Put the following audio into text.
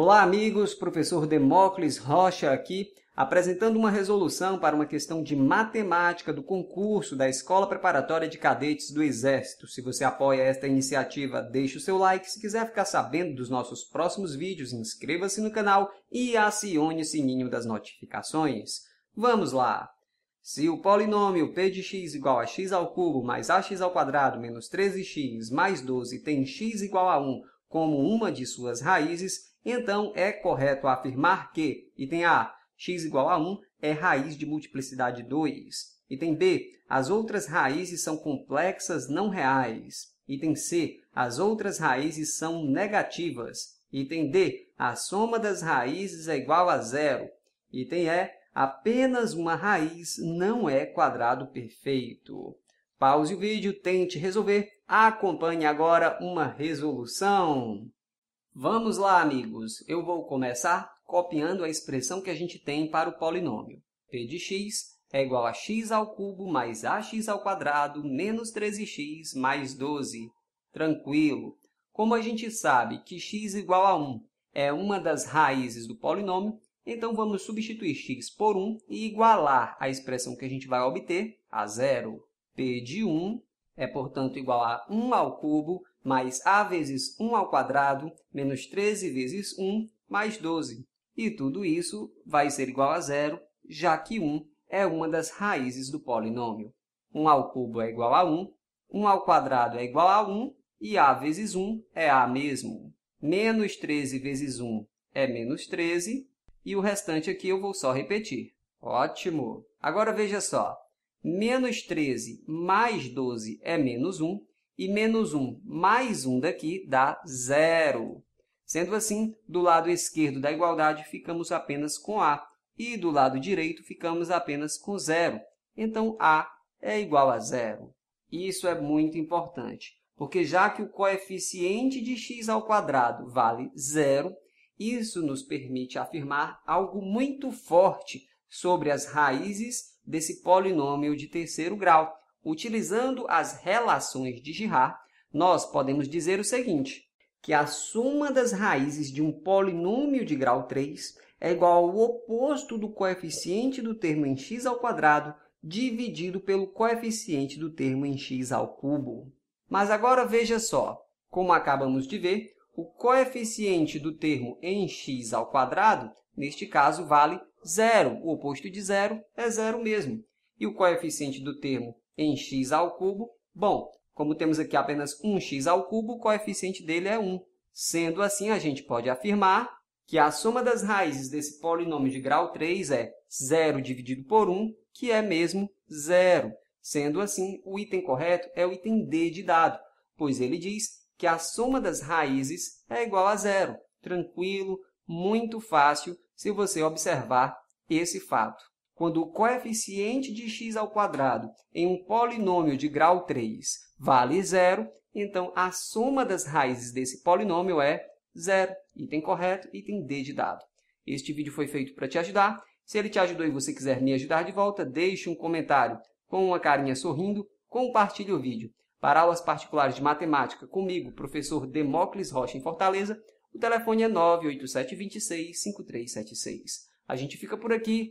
Olá, amigos. Professor Demócles Rocha aqui, apresentando uma resolução para uma questão de matemática do concurso da Escola Preparatória de Cadetes do Exército. Se você apoia esta iniciativa, deixe o seu like. Se quiser ficar sabendo dos nossos próximos vídeos, inscreva-se no canal e acione o sininho das notificações. Vamos lá! Se o polinômio p de x igual a x ao cubo mais ax ao quadrado menos 13x mais 12 tem x igual a 1 como uma de suas raízes, então, é correto afirmar que item A, x igual a 1, é raiz de multiplicidade 2. Item B, as outras raízes são complexas não reais. Item C, as outras raízes são negativas. Item D, a soma das raízes é igual a zero. Item E, é, apenas uma raiz não é quadrado perfeito. Pause o vídeo, tente resolver. Acompanhe agora uma resolução. Vamos lá, amigos! Eu vou começar copiando a expressão que a gente tem para o polinômio. p de x é igual a x ao mais ax ao menos 13x mais 12. Tranquilo! Como a gente sabe que x igual a 1 é uma das raízes do polinômio, então vamos substituir x por 1 e igualar a expressão que a gente vai obter a zero. p de 1 é, portanto, igual a 1 ao mais a vezes 1 ao quadrado, menos 13 vezes 1, mais 12. E tudo isso vai ser igual a zero, já que 1 é uma das raízes do polinômio. 1 ao cubo é igual a 1, 1 ao quadrado é igual a 1, e a vezes 1 é a mesmo. Menos 13 vezes 1 é menos 13, e o restante aqui eu vou só repetir. Ótimo! Agora veja só, menos 13 mais 12 é menos 1, e menos 1 mais 1 daqui dá zero. Sendo assim, do lado esquerdo da igualdade ficamos apenas com A e do lado direito ficamos apenas com zero. Então, A é igual a zero. Isso é muito importante, porque já que o coeficiente de x ao quadrado vale zero, isso nos permite afirmar algo muito forte sobre as raízes desse polinômio de terceiro grau, Utilizando as relações de Girard, nós podemos dizer o seguinte, que a soma das raízes de um polinômio de grau 3 é igual ao oposto do coeficiente do termo em x ao quadrado dividido pelo coeficiente do termo em x ao cubo. Mas agora veja só, como acabamos de ver, o coeficiente do termo em x ao quadrado, neste caso, vale zero. O oposto de zero é zero mesmo. E o coeficiente do termo em x ao cubo. Bom, como temos aqui apenas 1x ao cubo, o coeficiente dele é 1. Sendo assim, a gente pode afirmar que a soma das raízes desse polinômio de grau 3 é 0 dividido por 1, que é mesmo zero. Sendo assim, o item correto é o item D de dado, pois ele diz que a soma das raízes é igual a zero. Tranquilo, muito fácil se você observar esse fato quando o coeficiente de x ao quadrado em um polinômio de grau 3 vale zero, então a soma das raízes desse polinômio é zero. Item correto, item D de dado. Este vídeo foi feito para te ajudar. Se ele te ajudou e você quiser me ajudar de volta, deixe um comentário com uma carinha sorrindo, compartilhe o vídeo. Para aulas particulares de matemática comigo, professor Demócles Rocha em Fortaleza, o telefone é 98726 5376. A gente fica por aqui.